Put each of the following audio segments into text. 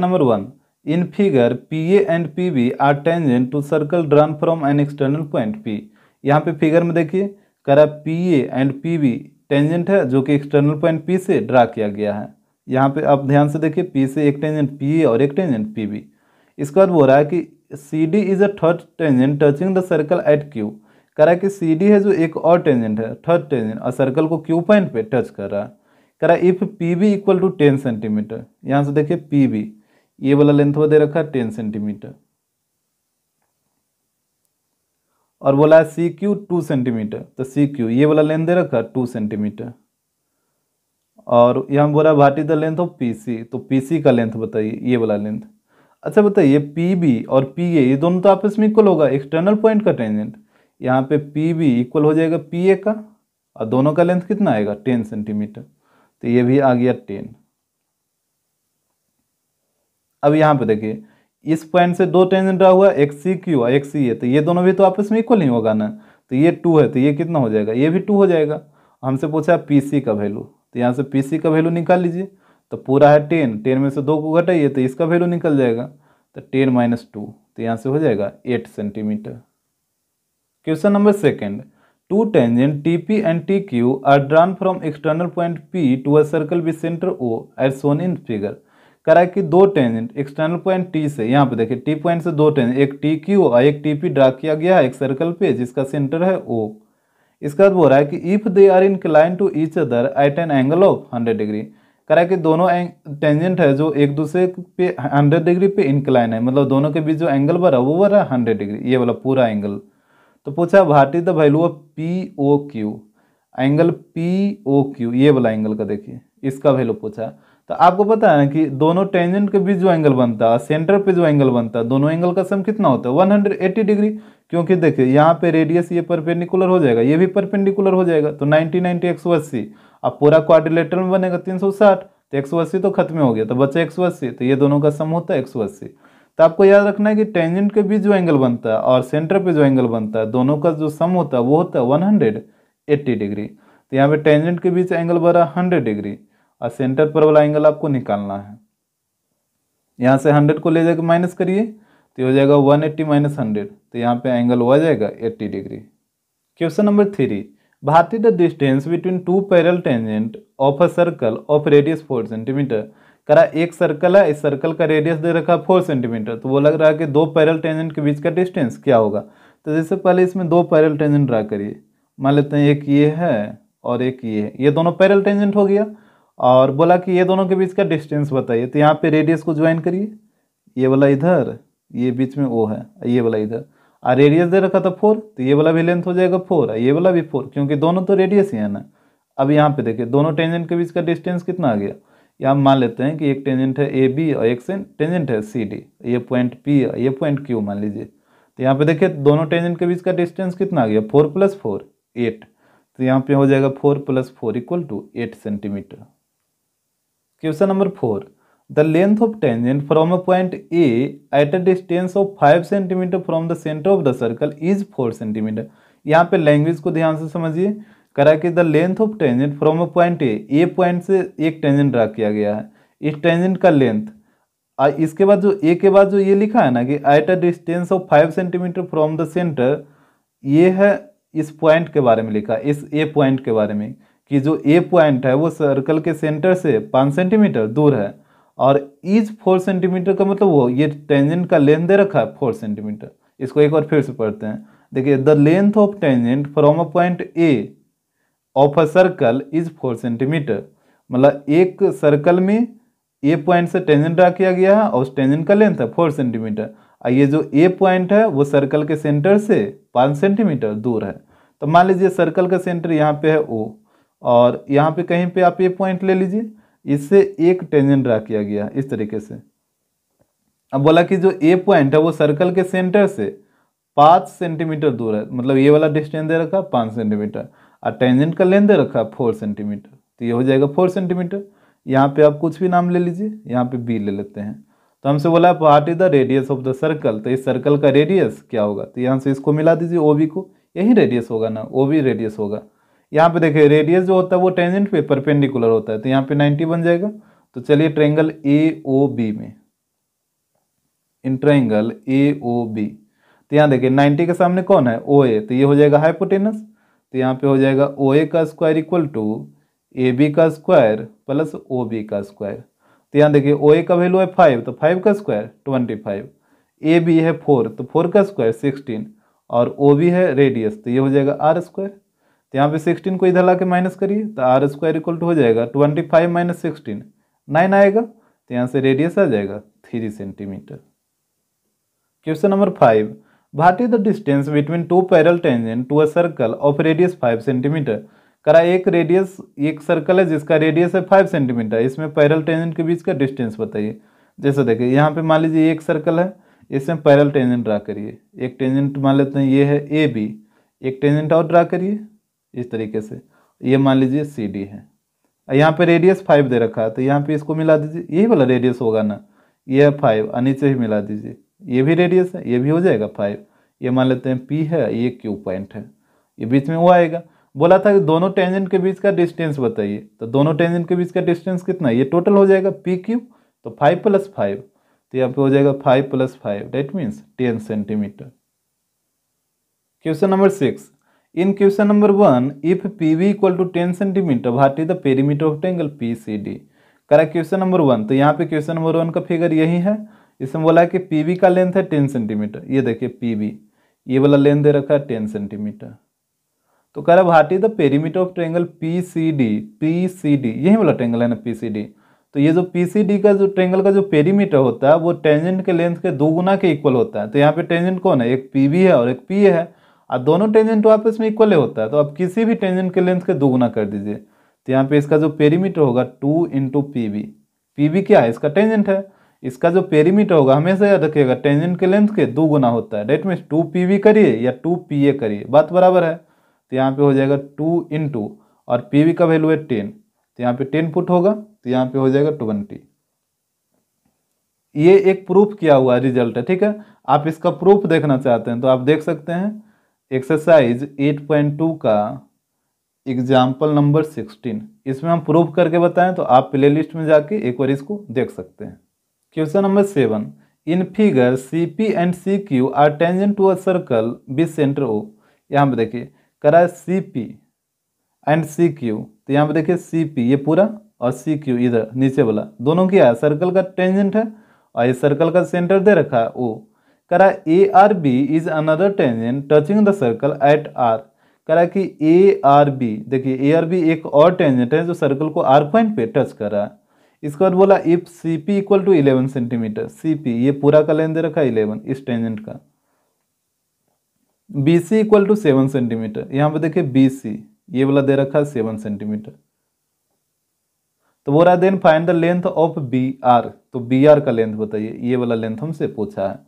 number one in figure P A and P B are tangent to circle drawn from an external point P यहाँ पे figure में देखिए करा P A and P B tangent है जो कि external point P से draw किया गया है यहाँ पे आप ध्यान से देखिए पी से एक टेंजेंट पी ए और एक टेंजेंट पी बी इसके बाद बोल रहा है कि C D is a third tangent touching the circle at Q कह रहा है कि सी डी है जो एक और टेंजेंट है थर्ड टेंजेंट और सर्कल को क्यू पॉइंट पे टच कर रहा है कह रहा है if P B equal to ten centimetre यहाँ से देखिए पी बी ये वाला लेंथ वो दे रखा है टेन सेंटीमीटर और बोला है सी क्यू टू सेंटीमीटर तो सी क्यू ये वाला लेंथ दे रखा है टू सेंटीमीटर और यहाँ बोला है what is the length of P C तो पी सी का लेंथ बताइए ये वाला लेंथ अच्छा बताइए पी बी और पी ए ये दोनों तो आपस में इक्वल होगा एक्सटर्नल पॉइंट का टेंजेंट यहाँ पे पी बी इक्वल हो जाएगा पी ए का और दोनों का लेंथ कितना आएगा टेन सेंटीमीटर तो ये भी आ गया टेन अब यहाँ पे देखिए इस पॉइंट से दो टेंजेंट रहा हुआ एक्स सी क्यू और एक्स सी ए तो ये दोनों भी तो आपस में इक्वल नहीं होगा ना तो ये टू है तो ये कितना हो जाएगा ये भी टू हो जाएगा हमसे पूछा पी सी का वैल्यू तो यहाँ से पी सी का वैल्यू निकाल लीजिए तो पूरा है टेन टेन में से दो को घटाइए तो इसका वैल्यू निकल जाएगा तो टेन माइनस टू तो यहाँ से हो जाएगा eight centimetre question number second two tangent T P and T Q are drawn from external point P to a circle with centre O as shown in figure करा कि दो tangent external point T से यहाँ पे देखिए T point से दो tangent एक टी क्यू और एक टी पी ड्रा किया गया है एक सर्कल पे जिसका सेंटर है ओ इसका बोल रहा है कि if they are inclined to each other at an angle of hundred degree कह रहा है कि दोनों टेंजेंट है जो एक दूसरे पे हंड्रेड डिग्री पे इंक्लाइन है मतलब दोनों के बीच जो एंगल बढ़ा वो बना हंड्रेड डिग्री ये वाला पूरा एंगल तो पूछा भारतीय is the value of P O Q angle P O Q ये वाला एंगल का देखिए इसका वैल्यू पूछा तो आपको पता है ना कि दोनों टेंजेंट के बीच जो एंगल बनता है सेंटर पे जो एंगल बनता है दोनों एंगल का सम कितना होता है 180 डिग्री क्योंकि देखिए यहाँ पे रेडियस ये परपेंडिकुलर हो जाएगा ये भी परपेंडिकुलर हो जाएगा तो 90 90 180 अब पूरा क्वाड्रिलेटर में बनेगा तीन सौ साठ तो एक सौ अस्सी तो खत्म हो गया तो बचा एक सौ अस्सी तो ये दोनों का सम होता है एक सौ अस्सी तो आपको याद रखना है कि टेंजेंट के बीच जो एंगल बनता है और सेंटर पे जो एंगल बनता है दोनों का जो सम होता है वो होता है वन हंड्रेड एट्टी डिग्री तो यहाँ पे टेंजेंट के बीच एंगल बना हंड्रेड डिग्री और सेंटर पर वाला एंगल आपको निकालना है यहाँ से हंड्रेड को ले जाकर माइनस करिए तो हो जाएगा वन एट्टी माइनस हंड्रेड तो यहाँ पे एंगल हो जाएगा eighty degree question number three भारतीय the distance between two parallel tangent of a circle of radius centimetre करा एक सर्कल है इस सर्कल का रेडियस दे रखा है फोर सेंटीमीटर तो वो लग रहा है कि दो पैरल टेंजेंट के बीच का डिस्टेंस क्या होगा तो जैसे पहले इसमें दो पैरल टेंजेंट ड्रा करिए मान लेते हैं एक ये है और एक ये है ये दोनों पैरल टेंजेंट हो गया और बोला कि ये दोनों के बीच का डिस्टेंस बताइए तो यहाँ पे रेडियस को ज्वाइन करिए ये वाला इधर ये बीच में वो है ये वाला इधर और रेडियस दे रखा था फोर तो ये वाला भी लेंथ हो जाएगा फोर और ये वाला भी फोर क्योंकि दोनों तो रेडियस ही है ना अब यहाँ पे देखिए दोनों टेंजेंट के बीच का डिस्टेंस कितना आ गया यहाँ हम मान लेते हैं कि एक टेंजेंट है ए बी और एक टेंजेंट है सी डी ये पॉइंट पी और ये पॉइंट क्यू मान लीजिए तो यहाँ पे देखिए दोनों टेंजेंट के बीच का डिस्टेंस कितना आ गया फोर प्लस फोर एट तो यहाँ पे हो जाएगा four plus four equal to eight centimetre question number four the length of tangent from a point A at a distance of five centimetre from the centre of the circle is four centimetre यहाँ पे language को ध्यान से समझिए करा कि the length of tangent from a point A A point से एक टेंजेंट ड्रा किया गया है इस टेंजेंट का लेंथ इसके बाद जो ए के बाद जो ये लिखा है ना कि at a distance of five centimetre from the centre ये है इस पॉइंट के बारे में लिखा इस ए पॉइंट के बारे में कि जो ए पॉइंट है वो सर्कल के सेंटर से पाँच सेंटीमीटर दूर है और इज फोर सेंटीमीटर का मतलब वो ये टेंजेंट का लेंथ दे रखा है फोर सेंटीमीटर इसको एक बार फिर से पढ़ते हैं देखिए the length of tangent from a point A of a circle is four centimetre मतलब एक सर्कल में ए पॉइंट से टेंजेंट ड्रा किया गया है और उस टेंजेंट का लेंथ है फोर सेंटीमीटर और ये जो ए पॉइंट है वो सर्कल के सेंटर से पाँच सेंटीमीटर दूर है तो मान लीजिए सर्कल का सेंटर यहाँ पे है ओ और यहाँ पे कहीं पे आप ए पॉइंट ले लीजिए इससे एक टेंजेंट ड्रा किया गया इस तरीके से अब बोला कि जो ए पॉइंट है वो सर्कल के सेंटर से पाँच सेंटीमीटर दूर है मतलब ये वाला डिस्टेंस दे रखा पाँच सेंटीमीटर और टेंजेंट का लेंथ दे रखा फोर सेंटीमीटर तो ये हो जाएगा फोर सेंटीमीटर यहाँ पे आप कुछ भी नाम ले लीजिए यहाँ पे बी ले लेते हैं तो हमसे बोला part is the radius of the circle तो इस सर्कल का रेडियस क्या होगा तो यहाँ से इसको मिला दीजिए ओ को यही रेडियस होगा ना ओ रेडियस होगा यहाँ पे देखिए रेडियस जो होता है वो टेंजेंट पे परपेंडिकुलर होता है तो यहाँ पे 90 बन जाएगा तो चलिए ट्रेंगल ए ओ बी में in triangle A O B तो यहाँ देखिए 90 के सामने कौन है ओ ए तो ये हो जाएगा हाइपोटेनस तो यहाँ पे हो जाएगा ओ ए का square equal to A B का स्क्वायर प्लस ओ बी का स्क्वायर तो यहाँ देखिए ओ ए का वैल्यू है फाइव तो फाइव का square twenty five A B है फोर तो फोर का स्क्वायर सिक्सटीन और ओ बी है रेडियस तो ये हो जाएगा आर स्क्वायर तो यहाँ पे सिक्सटीन को इधर लाके माइनस करिए तो आर स्क्वायर इक्वल टू हो जाएगा twenty five minus sixteen nine आएगा तो यहाँ से रेडियस आ जाएगा three centimetre question number five what is the distance between two parallel tangent to a circle of radius five centimetre करा एक रेडियस एक सर्कल है जिसका रेडियस है फाइव सेंटीमीटर इसमें पैरल टेंजेंट के बीच का डिस्टेंस बताइए जैसे देखिए यहाँ पे मान लीजिए एक सर्कल है इसमें पैरल टेंजेंट ड्रा करिए एक टेंजेंट मान लेते हैं ये है ए बी एक टेंजेंट और ड्रा करिए इस तरीके से ये मान लीजिए सी डी है यहाँ पे रेडियस फाइव दे रखा है तो यहाँ पे इसको मिला दीजिए यही वाला रेडियस होगा ना ये फाइव और नीचे ही मिला दीजिए ये भी रेडियस है ये भी हो जाएगा फाइव ये मान लेते हैं पी है ये क्यू पॉइंट है ये बीच में वो आएगा बोला था कि दोनों टेंजेंट के बीच का डिस्टेंस बताइए तो दोनों टेंजेंट के बीच का डिस्टेंस कितना ये टोटल हो जाएगा पी क्यू तो फाइव प्लस फाइव तो यहाँ पे हो जाएगा five plus five that means ten centimetre question number six in question one if P V equal to ten centimetre what is the perimeter of triangle P C D correct question number one तो यहाँ पे question number one का figure यही है इसमें बोला है कि वी का लेंथ है टेन सेंटीमीटर ये देखिए वी ये वाला लेंथ दे रखा है टेन सेंटीमीटर तो कह रहा what is the perimeter of triangle P C D P C D यही वाला ट्रेंगल है ना पी सी डी तो ये जो पी सी डी का जो ट्रेंगल का जो पेरीमीटर होता है वो टेंजेंट के लेंथ के दो गुना के इक्वल होता है तो यहाँ पे टेंजेंट कौन है एक पी वी है और एक पी है और दोनों टेंजेंट आपस में इक्वल होता है तो आप किसी भी टेंजेंट के लेंथ के दोगुना कर दीजिए तो यहाँ पे इसका जो पेरीमीटर होगा two into P B P B क्या है इसका टेंजेंट है इसका जो पेरीमीटर होगा हमेशा याद रखिएगा टेंजेंट के लेंथ के दो गुना होता है that means two P V करिए या टू पी ए करिए बात बराबर है तो यहाँ पे हो जाएगा टू इन टू और पी वी का वैल्यू है टेन तो यहाँ पे टेन फुट होगा तो यहाँ पे हो जाएगा ट्वेंटी ये एक प्रूफ किया हुआ रिजल्ट है ठीक है आप इसका प्रूफ देखना चाहते हैं तो आप देख सकते हैं एक्सरसाइज 8.2 का एग्जाम्पल नंबर 16 इसमें हम प्रूव करके बताएं तो आप प्ले लिस्ट में जाके एक बार इसको देख सकते हैं question number seven in figure C P and C Q are tangent to a circle B centre O यहाँ पे देखिए करा C P and C Q तो यहाँ पे देखिए सी पी ये पूरा और सी क्यू इधर नीचे वाला दोनों क्या है सर्कल का टेंजेंट है और ये सर्कल का सेंटर दे रखा है ओ करा A R B is another tangent touching the circle at R करा कि ए आर बी देखिए ए आर बी एक और टेंजेंट है जो सर्कल को आर पॉइंट पे टच कर रहा है इसके बाद बोला if C P equal to eleven centimetre C P ये पूरा का लेंथ दे रखा है इलेवन इस टेंजेंट का B C equal to seven centimetre यहाँ पे देखिए बी सी ये वाला दे रखा है सेवन सेंटीमीटर तो बोला then find the length of B R तो बी आर का लेंथ बताइए ये वाला लेंथ हमसे पूछा है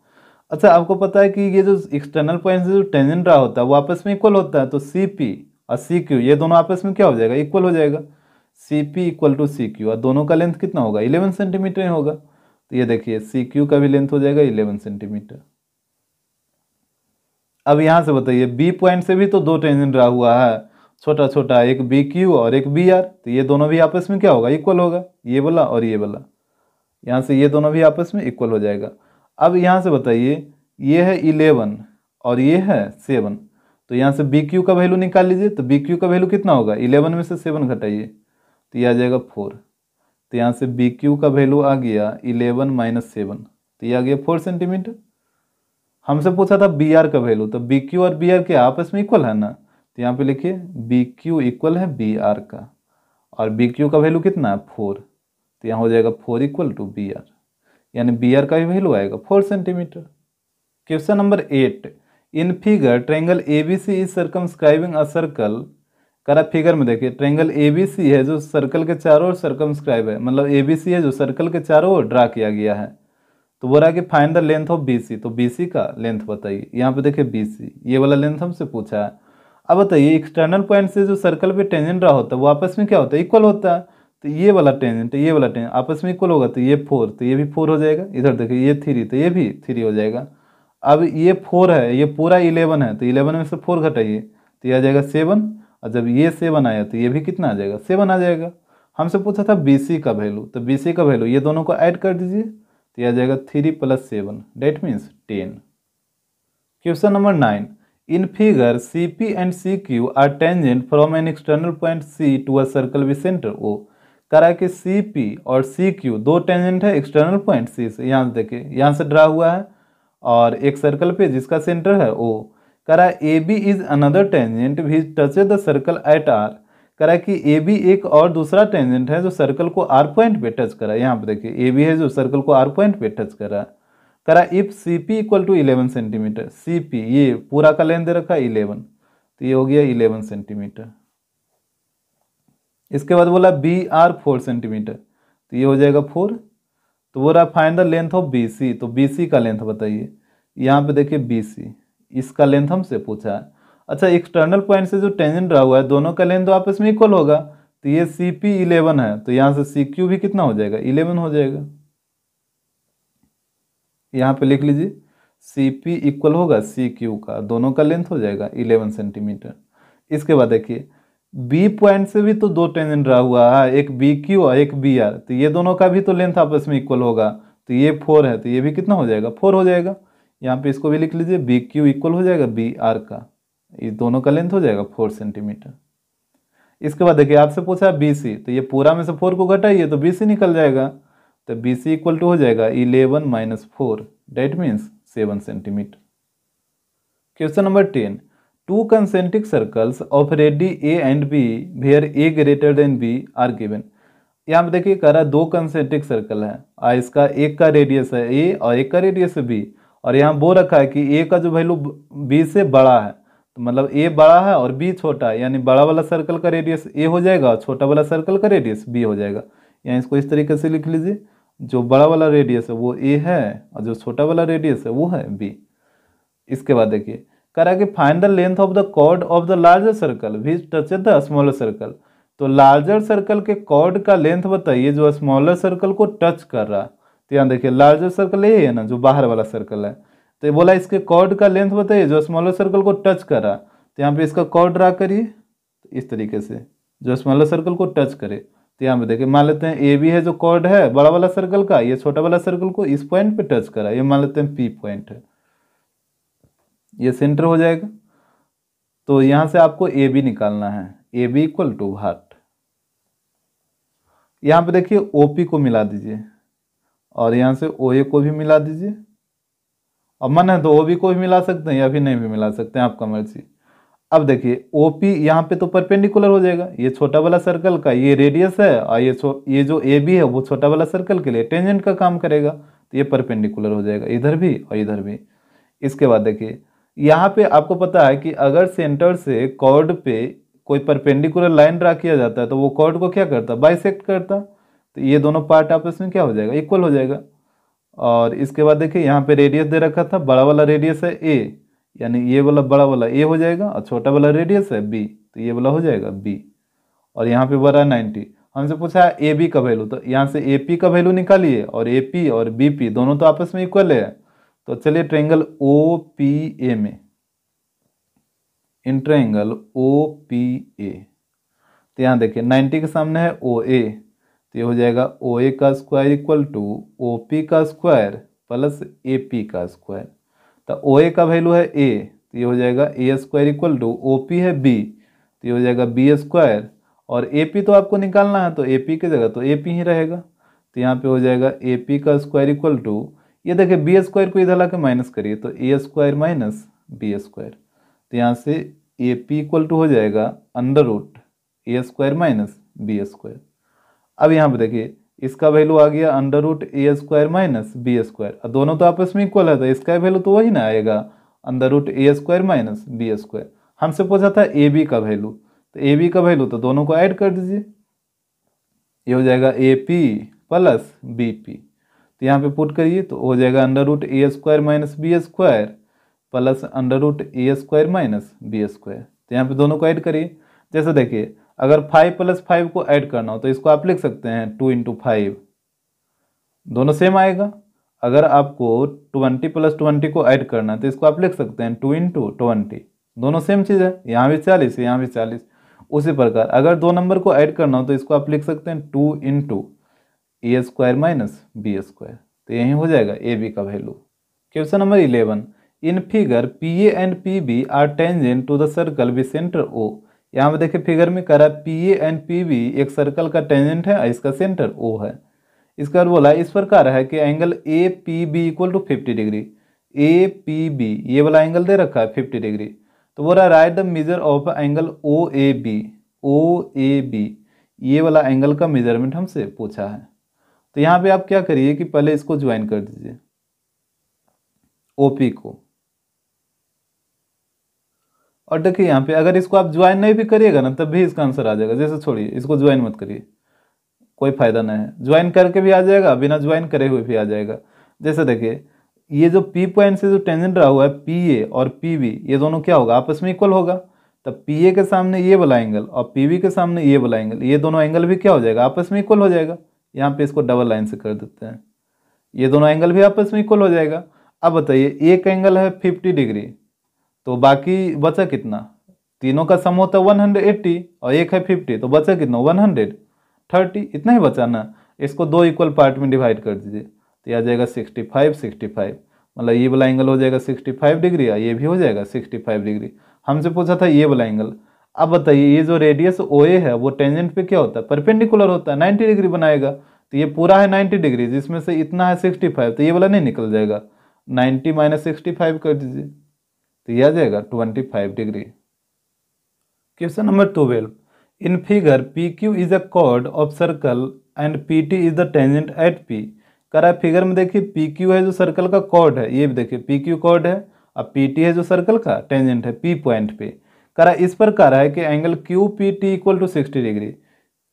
अच्छा आपको पता है कि ये जो एक्सटर्नल पॉइंट से जो टेंजेंट रहा होता है वो आपस में इक्वल होता है तो सी पी और सी क्यू ये दोनों आपस में क्या हो जाएगा इक्वल हो जाएगा C P equal to C Q और दोनों का लेंथ कितना होगा इलेवन सेंटीमीटर ही होगा तो ये देखिए सी क्यू का भी लेंथ हो जाएगा इलेवन सेंटीमीटर अब यहाँ से बताइए बी पॉइंट से भी तो दो टेंजेंट रहा हुआ है छोटा छोटा एक बी क्यू और एक बी आर तो ये दोनों भी आपस में क्या होगा इक्वल होगा ये वाला और ये वाला यहाँ से ये दोनों भी आपस में इक्वल हो जाएगा अब यहाँ से बताइए ये है इलेवन और ये है सेवन तो यहाँ से बी क्यू का वैल्यू निकाल लीजिए तो बी क्यू का वैल्यू कितना होगा इलेवन में से सेवन घटाइए तो ये आ जाएगा फोर तो यहाँ से बी क्यू का वैल्यू आ गया इलेवन माइनस सेवन तो ये आ गया फोर सेंटीमीटर हमसे पूछा था बी आर का वैल्यू तो बी क्यू और बी आर के आपस में इक्वल है ना तो यहाँ पे लिखिए बी क्यू इक्वल है बी आर का और बी क्यू का वैल्यू कितना है फोर तो यहाँ हो जाएगा four equal to B R यानी बी का भी वैल्यू आएगा four centimetre question number eight in figure triangle A B C is circumscribing a circle करा फिगर में देखिए ट्रेंगल ए बी सी है जो सर्कल के चारों ओर सर्कमस्क्राइब है मतलब ए बी सी है जो सर्कल के चारों ओर ड्रा किया गया है तो वो रहा कि find the length of B C तो बी सी का लेंथ बताइए यहाँ पे देखिए बी सी ये वाला लेंथ हमसे पूछा है अब बताइए एक्सटर्नल पॉइंट से जो सर्कल पे टेंजेंट ड्रा होता है वो आपस में क्या होता है इक्वल होता है तो ये वाला टेंजेंट तो ये वाला टेंजेंट आपस में इक्वल होगा तो ये फोर तो ये भी फोर हो जाएगा इधर देखो ये थ्री तो ये भी थ्री हो जाएगा अब ये फोर है ये पूरा इलेवन है तो इलेवन में से फोर घटाइए तो ये आ जाएगा सेवन और जब ये सेवन आया तो ये भी कितना आ जाएगा सेवन आ जाएगा हमसे पूछा था बी सी का वैल्यू तो बी सी का वैल्यू ये दोनों को ऐड कर दीजिए तो यह आ जाएगा three plus seven that means ten question number nine in figure C P and C Q are tangent from an external point C to a circle with centre O कह रहा है कि सी पी और C Q दो tangent है external point C से यहाँ से देखिए यहाँ से ड्रा हुआ है और एक सर्कल पे जिसका सेंटर है ओ कह रहा है A B is another tangent भी touch the circle at R कह रहा है कि ए बी एक और दूसरा टेंजेंट है जो सर्कल को आर पॉइंट पे टच करा है यहाँ पे देखिए ए बी है जो सर्कल को आर पॉइंट पे टच कर रहा है कह रहा है if C P equal to eleven centimetre C P ये पूरा का लेंथ दे रखा है इलेवन तो ये हो गया इलेवन सेंटीमीटर इसके बाद बोला बी आर फोर सेंटीमीटर तो ये हो जाएगा फोर तो बोला find the length of B C तो बी सी का लेंथ बताइए यहाँ पे देखिए बी सी इसका लेंथ हमसे पूछा है अच्छा एक्सटर्नल पॉइंट से जो टेंजेंट ड्रा हुआ है दोनों का लेंथ तो आपस में इक्वल होगा तो ये सी पी इलेवन है तो यहाँ से सी क्यू भी कितना हो जाएगा इलेवन हो जाएगा यहाँ पे लिख लीजिए सी पी इक्वल होगा सी क्यू का दोनों का लेंथ हो जाएगा इलेवन सेंटीमीटर इसके बाद देखिए बी पॉइंट से भी तो दो टेंजेंट रहा हुआ है एक बी क्यू और एक बी आर तो ये दोनों का भी तो लेंथ आपस में इक्वल होगा तो ये फोर है तो ये भी कितना हो जाएगा फोर हो जाएगा यहाँ पे इसको भी लिख लीजिए बी क्यू इक्वल हो जाएगा बी आर का ये दोनों का लेंथ हो जाएगा फोर सेंटीमीटर इसके बाद देखिए आपसे पूछा बी सी तो ये पूरा में से फोर को घटाइए तो बी सी निकल जाएगा तो बी सी इक्वल टू हो जाएगा eleven minus four that means seven centimetre question number ten two concentric circles of radii A and B where A greater than B are given यहाँ पर देखिए कह रहा है दो कंसेंट्रिक सर्कल है और इसका एक का रेडियस है ए और एक का रेडियस है बी और यहाँ वो रखा है कि ए का जो वैल्यू बी से बड़ा है तो मतलब ए बड़ा है और बी छोटा है यानी बड़ा वाला सर्कल का रेडियस ए हो जाएगा और छोटा वाला सर्कल का रेडियस बी हो जाएगा या इसको इस तरीके से लिख लीजिए जो बड़ा वाला रेडियस है वो ए है और जो छोटा वाला रेडियस है वो है बी इसके बाद देखिए करा कि find the length of the chord of the larger circle which touch the smaller circle तो लार्जर सर्कल के कॉर्ड का लेंथ बताइए जो स्मॉलर सर्कल को टच कर रहा तो यहाँ देखिए लार्जर सर्कल यही है ना जो बाहर वाला सर्कल है तो ये बोला इसके कॉर्ड का लेंथ बताइए जो स्मॉलर सर्कल को टच कर रहा तो यहाँ पे इसका कॉर्ड ड्रा करिए तो इस तरीके से जो स्मॉलर सर्कल को टच करे तो यहाँ पे देखिए मान लेते हैं ए भी है जो कॉर्ड है बड़ा वाला सर्कल का ये छोटा वाला सर्कल को इस पॉइंट पे टच करा ये मान लेते हैं पी पॉइंट है ये सेंटर हो जाएगा तो यहां से आपको ए बी निकालना है ए बी इक्वल टू हार्ट यहां पे देखिए ओ पी को मिला दीजिए और यहां से ओ ए को भी मिला दीजिए अब मन है तो ओ बी को भी मिला सकते हैं या फिर नहीं भी मिला सकते हैं आपका मर्जी अब देखिए ओ पी यहाँ पे तो परपेंडिकुलर हो जाएगा ये छोटा वाला सर्कल का ये रेडियस है और ये ये जो ए बी है वो छोटा वाला सर्कल के लिए टेंजेंट का काम करेगा तो ये परपेंडिकुलर हो जाएगा इधर भी और इधर भी इसके बाद देखिए यहाँ पे आपको पता है कि अगर सेंटर से कॉर्ड पे कोई परपेंडिकुलर लाइन ड्रा किया जाता है तो वो कॉर्ड को क्या करता है बाइसेक्ट करता तो ये दोनों पार्ट आपस में क्या हो जाएगा इक्वल हो जाएगा और इसके बाद देखिए यहाँ पे रेडियस दे रखा था बड़ा वाला रेडियस है ए यानी ये वाला बड़ा वाला ए हो जाएगा और छोटा वाला रेडियस है बी तो ये वाला हो जाएगा बी और यहाँ पे बड़ा नाइन्टी हमसे पूछा है ए बी का वैल्यू तो यहाँ से ए पी का वैल्यू निकालिए और ए पी और बी पी दोनों तो आपस में इक्वल है तो चलिए ट्रेंगल ओ पी ए में in triangle O P A तो यहाँ देखिए 90 के सामने है ओ ए तो ये हो जाएगा ओ ए का square equal to O P का स्क्वायर प्लस ए पी का स्क्वायर तो ओ ए का वैल्यू है ए तो ये हो जाएगा A square equal to O P है बी तो ये हो जाएगा बी स्क्वायर और ए पी तो आपको निकालना है तो ए पी की जगह तो ए पी ही रहेगा तो यहाँ पे हो जाएगा ए पी का स्क्वायर इक्वल टू ये देखिए बी स्क्वायर को इधर ला माइनस करिए तो A square minus B square तो यहाँ से ए पी इक्वल टू हो जाएगा under root A square minus B square अब यहाँ पे देखिए इसका वैल्यू आ गया under root A square minus B square अब दोनों तो आपस में इक्वल है तो इसका वैल्यू तो वही ना आएगा under root A square minus B square हमसे पूछा था ए बी का वैल्यू तो ए बी का वैल्यू तो दोनों को ऐड कर दीजिए ये हो जाएगा A P plus B P तो यहाँ पे पुट करिए तो हो जाएगा under root A square minus B square plus under root A square minus B square तो यहाँ पे दोनों को ऐड करिए जैसे देखिए अगर फाइव प्लस फाइव को ऐड करना हो तो इसको आप लिख सकते हैं टू इंटू फाइव दोनों सेम आएगा अगर आपको ट्वेंटी प्लस ट्वेंटी को ऐड करना है तो इसको आप लिख सकते हैं टू इंटू ट्वेंटी दोनों सेम चीज़ है यहाँ भी चालीस है यहाँ भी चालीस उसी प्रकार अगर दो नंबर को ऐड करना हो तो इसको आप लिख सकते हैं two into A square minus B square तो यही हो जाएगा ए बी का value question number eleven in figure P A and P B are tangent to the circle with centre O यहाँ पे देखिए फिगर में करा P A and P B एक सर्कल का टेंजेंट है इसका सेंटर ओ है इसका बोला इस प्रकार है कि angle A P B equal to fifty degree A P B ये वाला एंगल दे रखा है फिफ्टी डिग्री तो बोला write the measure of angle O A B O A B ये वाला एंगल का मेजरमेंट हमसे पूछा है तो यहाँ पे आप क्या करिए कि पहले इसको ज्वाइन कर दीजिए ओपी को और देखिए यहाँ पे अगर इसको आप ज्वाइन नहीं भी करिएगा ना तब भी इसका आंसर आ जाएगा जैसे छोड़िए इसको ज्वाइन मत करिए कोई फायदा नहीं है ज्वाइन करके भी आ जाएगा बिना ज्वाइन करे हुए भी आ जाएगा जैसे देखिए ये जो पी पॉइंट से जो टेंजेंट रहा हुआ है पी ए और पी बी ये दोनों क्या होगा आपस में इक्वल होगा तब पी ए के सामने ये वाला एंगल और पी बी के सामने ये वाला एंगल ये दोनों एंगल भी क्या हो जाएगा आपस में इक्वल हो जाएगा यहाँ पे इसको डबल लाइन से कर देते हैं ये दोनों एंगल भी आपस में इक्वल हो जाएगा अब बताइए एक एंगल है फिफ्टी डिग्री तो बाकी बचा कितना तीनों का सम होता है वन हंड्रेड एट्टी और एक है फिफ्टी तो बचा कितना वन हंड्रेड थर्टी इतना ही बचा ना इसको दो इक्वल पार्ट में डिवाइड कर दीजिए तो यह आ जाएगा सिक्सटी फाइव सिक्सटी फाइव मतलब ये वाला एंगल हो जाएगा सिक्सटी फाइव डिग्री और ये भी हो जाएगा सिक्सटी फाइव डिग्री हमसे पूछा था ये वाला एंगल अब बताइए ये जो रेडियस ओ ए है वो टेंजेंट पे क्या होता है परपेंडिकुलर होता है नाइन्टी डिग्री बनाएगा तो ये पूरा है नाइन्टी डिग्री जिसमें से इतना है सिक्सटी फाइव तो ये वाला नहीं निकल जाएगा नाइन्टी माइनस सिक्सटी फाइव कर दीजिए तो यह आ जाएगा twenty five degree question number twelve in figure P Q is a chord of circle and P T is the tangent at P करा फिगर में देखिए पी क्यू है जो सर्कल का कॉर्ड है ये भी देखिए पी क्यू कॉर्ड है अब पी टी है जो सर्कल का टेंजेंट है पी पॉइंट पे कह रहा है इस पर कह रहा है कि angle Q P T equal to sixty degree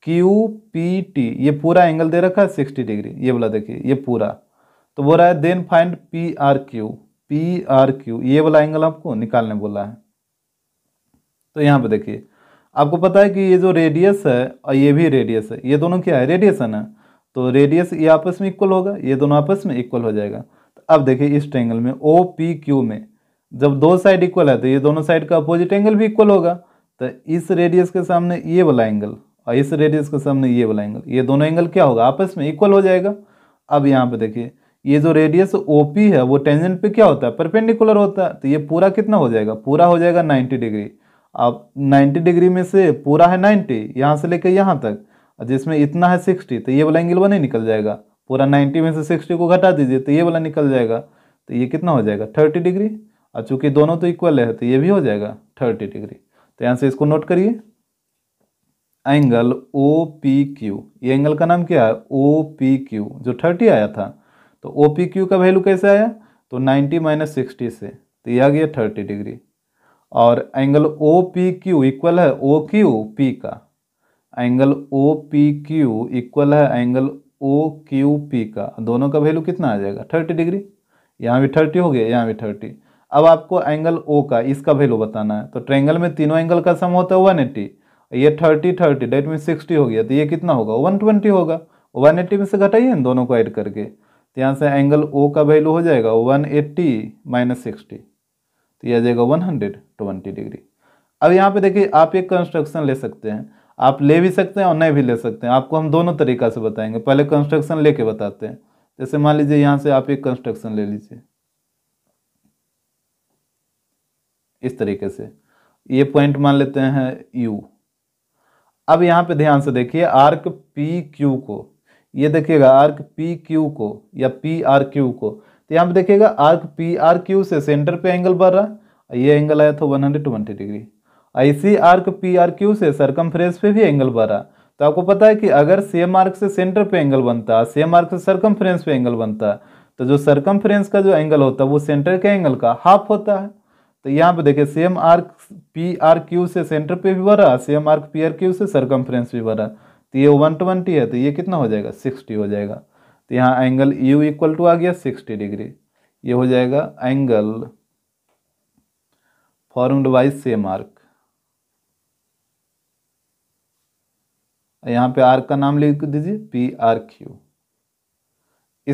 Q P T ये पूरा एंगल दे रखा है सिक्सटी डिग्री ये वाला देखिए ये पूरा तो बोल रहा है then find P R Q P R Q ये वाला एंगल आपको निकालने बोला है तो यहाँ पे देखिए आपको पता है कि ये जो रेडियस है और ये भी रेडियस है ये दोनों क्या है रेडियस है ना तो रेडियस ये आपस में इक्वल होगा ये दोनों आपस में इक्वल हो जाएगा तो अब देखिए इस ट्रेंगल में ओ पी क्यू में जब दो साइड इक्वल है तो ये दोनों साइड का अपोजिट एंगल भी इक्वल होगा तो इस रेडियस के सामने ये वाला एंगल और इस रेडियस के सामने ये वाला एंगल ये दोनों एंगल क्या होगा आपस में इक्वल हो जाएगा अब यहाँ पे देखिए ये जो रेडियस ओ पी है वो टेंजेंट पे क्या होता है परपेंडिकुलर होता है तो ये पूरा कितना हो जाएगा पूरा हो जाएगा 90 डिग्री अब 90 डिग्री में से पूरा है 90 यहाँ से लेकर यहाँ तक जिसमें इतना है 60 तो ये वाला एंगल वो नहीं निकल जाएगा पूरा 90 में से 60 को घटा दीजिए तो ये वाला निकल जाएगा तो ये कितना हो जाएगा थर्टी डिग्री और चूंकि दोनों तो इक्वल है तो ये भी हो जाएगा थर्टी डिग्री तो यहाँ से इसको नोट करिए एंगल ओ पी क्यू ये एंगल का नाम क्या है ओ पी क्यू जो थर्टी आया था तो ओ पी क्यू का वैल्यू कैसे आया तो नाइन्टी माइनस सिक्सटी से तो ये आ गया थर्टी डिग्री और angle O P Q equal है ओ क्यू पी का angle O P Q equal है एंगल ओ क्यू पी का दोनों का वैल्यू कितना आ जाएगा थर्टी डिग्री यहाँ भी थर्टी हो गया यहाँ भी थर्टी अब आपको एंगल ओ का इसका वैल्यू बताना है तो ट्रेंगल में तीनों एंगल का सम होता है वन एट्टी ये thirty thirty that mean sixty हो गया तो ये कितना होगा वन ट्वेंटी होगा वन एट्टी में से घटाइए इन दोनों को ऐड करके तो यहाँ से एंगल ओ का वैल्यू हो जाएगा वन एट्टी माइनस सिक्सटी तो यह आ जाएगा वन हंड्रेड ट्वेंटी डिग्री अब यहाँ पे देखिए आप एक कंस्ट्रक्शन ले सकते हैं आप ले भी सकते हैं और नहीं भी ले सकते हैं आपको हम दोनों तरीका से बताएंगे पहले कंस्ट्रक्शन लेके बताते हैं जैसे मान लीजिए यहाँ से आप एक कंस्ट्रक्शन ले लीजिए इस तरीके से ये पॉइंट मान लेते हैं यू अब यहाँ पे ध्यान से देखिए आर्क पी क्यू को ये देखिएगा आर्क पी क्यू को या पी आर क्यू को तो यहाँ पे देखिएगा आर्क पी आर क्यू से सेंटर पे एंगल बढ़ रहा है ये एंगल आया था वन हंड्रेड ट्वेंटी डिग्री ऐसी आर्क पी आर क्यू से सरकम पे भी एंगल बढ़ रहा तो आपको पता है कि अगर सेम आर्क से सेंटर पे एंगल बनता है सेम आर्क से सरकम पे एंगल बनता है तो जो सरकम का जो एंगल होता है वो सेंटर के एंगल का हाफ होता है तो यहाँ पे देखिए same arc P R Q से सेंटर पे भी बढ़ा same arc P R Q से सरकमफ्रेंस भी बढ़ा तो ये वन ट्वेंटी है तो ये कितना हो जाएगा सिक्सटी हो जाएगा तो यहाँ एंगल यू इक्वल टू आ गया सिक्सटी डिग्री ये हो जाएगा angle formed by same arc यहाँ पे आर्क का नाम लिख दीजिए पी आर क्यू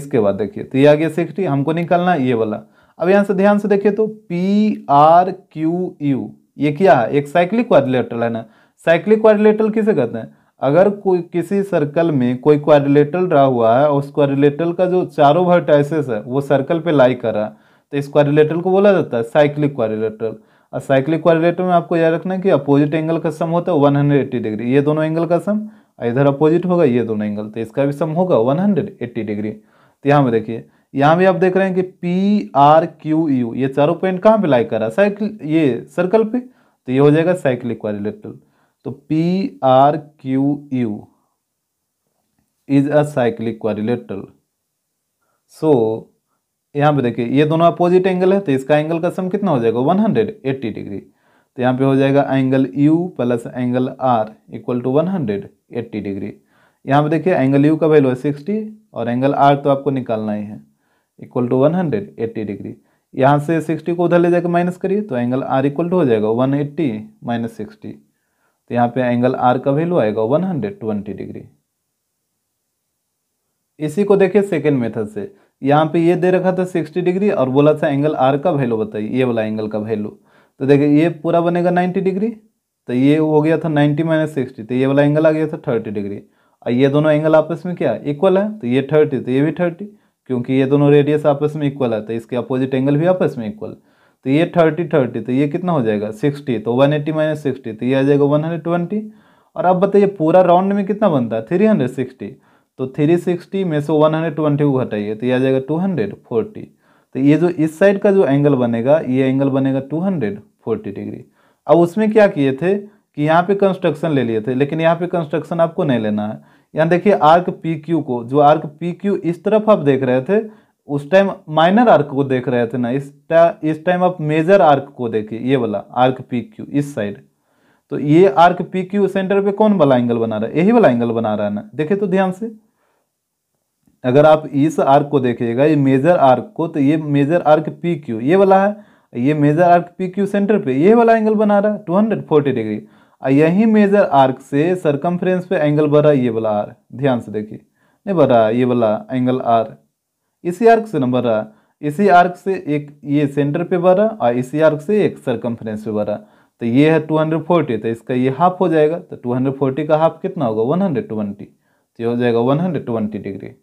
इसके बाद देखिए तो ये आ गया सिक्सटी हमको निकालना ये वाला अब यहाँ से ध्यान से देखिए तो पी आर क्यू यू ये क्या है एक साइक्लिक क्वारिलेटल है ना साइक्लिक क्वारिलेटल किसे कहते हैं अगर कोई किसी सर्कल में कोई क्वारिलेटल रहा हुआ है उस क्वारिलेटल का जो चारों वर्टाइसेस है वो सर्कल पे लाई कर रहा है तो इस क्वारिलेटल को बोला जाता है साइक्लिक क्वारिलेटल और साइक्लिक क्वारिलेटर में आपको याद रखना है कि अपोजिट एंगल का सम होता है वन हंड्रेड एट्टी डिग्री ये दोनों एंगल का सम इधर अपोजिट होगा ये दोनों एंगल तो इसका भी सम होगा वन हंड्रेड एट्टी डिग्री तो यहाँ पर देखिए यहां भी आप देख रहे हैं कि पी आर क्यू यू ये चारों पॉइंट कहां पे लाइक कर रहा है साइकिल ये सर्कल पे तो ये हो जाएगा साइक्लिक क्वारिलेटरल तो P R Q U is a cyclic quadrilateral so यहाँ पे देखिए ये दोनों अपोजिट एंगल है तो इसका एंगल का सम कितना हो जाएगा 180 डिग्री तो यहां पे हो जाएगा angle U plus angle R equal to eighty degree यहां पे देखिए एंगल यू का वैल्यू है 60 और एंगल आर तो आपको निकालना ही है equal to one hundred eighty degree यहाँ से सिक्सटी को उधर ले जाकर माइनस करिए तो एंगल आर इक्वल टू हो जाएगा वन एट्टी माइनस सिक्सटी तो यहाँ पे एंगल आर का वैल्यू आएगा वन हंड्रेड ट्वेंटी डिग्री इसी को देखिए सेकेंड मेथड से यहाँ पे ये दे रखा था सिक्सटी डिग्री और बोला था एंगल आर का वैल्यू बताइए ये वाला एंगल का वैल्यू तो देखिए ये पूरा बनेगा नाइन्टी डिग्री तो ये हो गया था नाइन्टी माइनस सिक्सटी तो ये वाला एंगल आ गया था थर्टी डिग्री और ये दोनों एंगल आपस में क्या इक्वल है तो ये थर्टी तो ये भी थर्टी क्योंकि ये दोनों रेडियस आपस में इक्वल आता है इसके अपोजिट एंगल भी आपस में इक्वल तो ये थर्टी थर्टी तो ये कितना हो जाएगा सिक्सटी तो वन एट्टी माइनस सिक्सटी तो ये आ जाएगा वन हंड्रेड ट्वेंटी और अब बताइए पूरा राउंड में कितना बनता है थ्री हंड्रेड सिक्सटी तो थ्री सिक्सटी में से वन हंड्रेड ट्वेंटी को घटाइए तो ये आ जाएगा टू हंड्रेड फोर्टी तो ये जो इस साइड का जो एंगल बनेगा ये एंगल बनेगा टू हंड्रेड फोर्टी डिग्री अब उसमें क्या किए थे कि यहाँ पे कंस्ट्रक्शन ले लिए थे लेकिन यहाँ पे कंस्ट्रक्शन आपको नहीं लेना है यहाँ देखिए आर्क पी क्यू को जो आर्क पी क्यू इस तरफ आप देख रहे थे उस टाइम माइनर आर्क को देख रहे थे ना इस टा, इस टाइम आप मेजर आर्क को देखिए ये वाला आर्क पी क्यू इस साइड तो ये आर्क पी क्यू सेंटर पे कौन वाला एंगल बना रहा है यही वाला एंगल बना रहा है ना देखिए तो ध्यान से अगर आप इस आर्क को देखिएगा ये मेजर आर्क को तो ये मेजर आर्क पी क्यू ये वाला है ये major arc P Q centre पे ये वाला एंगल बना रहा है टू हंड्रेड फोर्टी डिग्री यही मेजर आर्क से सरकमफ्रेंस पे एंगल बढ़ रहा है ये वाला आर ध्यान से देखिए नहीं बढ़ रहा ये वाला एंगल आर इसी आर्क से नंबर रहा इसी आर्क से एक ये सेंटर पे बढ़ रहा और इसी आर्क से एक सरकमफ्रेंस पे बढ़ रहा तो ये है टू फोर्टी तो इसका ये हाफ हो जाएगा तो फोर्टी का हाफ कितना होगा ट्वेंटी तो ये हो जाएगा ट्वेंटी डिग्री